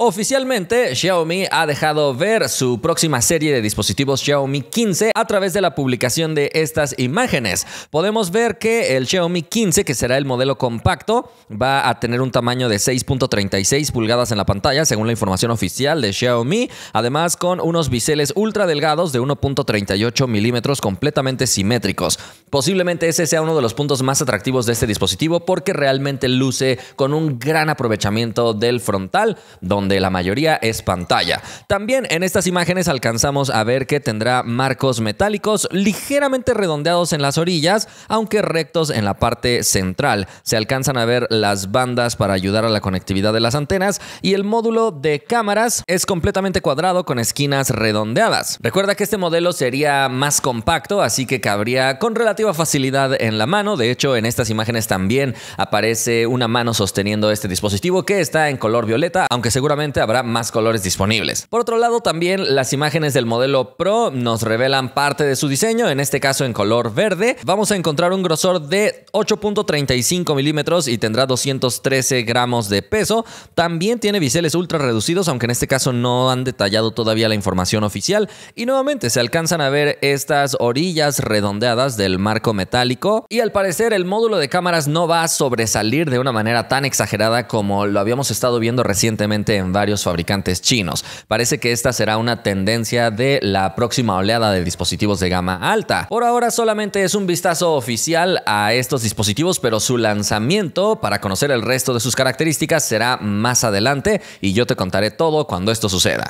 Oficialmente, Xiaomi ha dejado ver su próxima serie de dispositivos Xiaomi 15 a través de la publicación de estas imágenes. Podemos ver que el Xiaomi 15, que será el modelo compacto, va a tener un tamaño de 6.36 pulgadas en la pantalla, según la información oficial de Xiaomi, además con unos biseles ultra delgados de 1.38 milímetros completamente simétricos. Posiblemente ese sea uno de los puntos más atractivos de este dispositivo porque realmente luce con un gran aprovechamiento del frontal, donde donde la mayoría es pantalla. También en estas imágenes alcanzamos a ver que tendrá marcos metálicos ligeramente redondeados en las orillas, aunque rectos en la parte central. Se alcanzan a ver las bandas para ayudar a la conectividad de las antenas y el módulo de cámaras es completamente cuadrado con esquinas redondeadas. Recuerda que este modelo sería más compacto, así que cabría con relativa facilidad en la mano. De hecho, en estas imágenes también aparece una mano sosteniendo este dispositivo que está en color violeta, aunque seguramente habrá más colores disponibles. Por otro lado, también las imágenes del modelo Pro nos revelan parte de su diseño, en este caso en color verde. Vamos a encontrar un grosor de 8.35 milímetros y tendrá 213 gramos de peso. También tiene biseles ultra reducidos, aunque en este caso no han detallado todavía la información oficial. Y nuevamente se alcanzan a ver estas orillas redondeadas del marco metálico. Y al parecer el módulo de cámaras no va a sobresalir de una manera tan exagerada como lo habíamos estado viendo recientemente en varios fabricantes chinos. Parece que esta será una tendencia de la próxima oleada de dispositivos de gama alta. Por ahora solamente es un vistazo oficial a estos dispositivos, pero su lanzamiento para conocer el resto de sus características será más adelante y yo te contaré todo cuando esto suceda.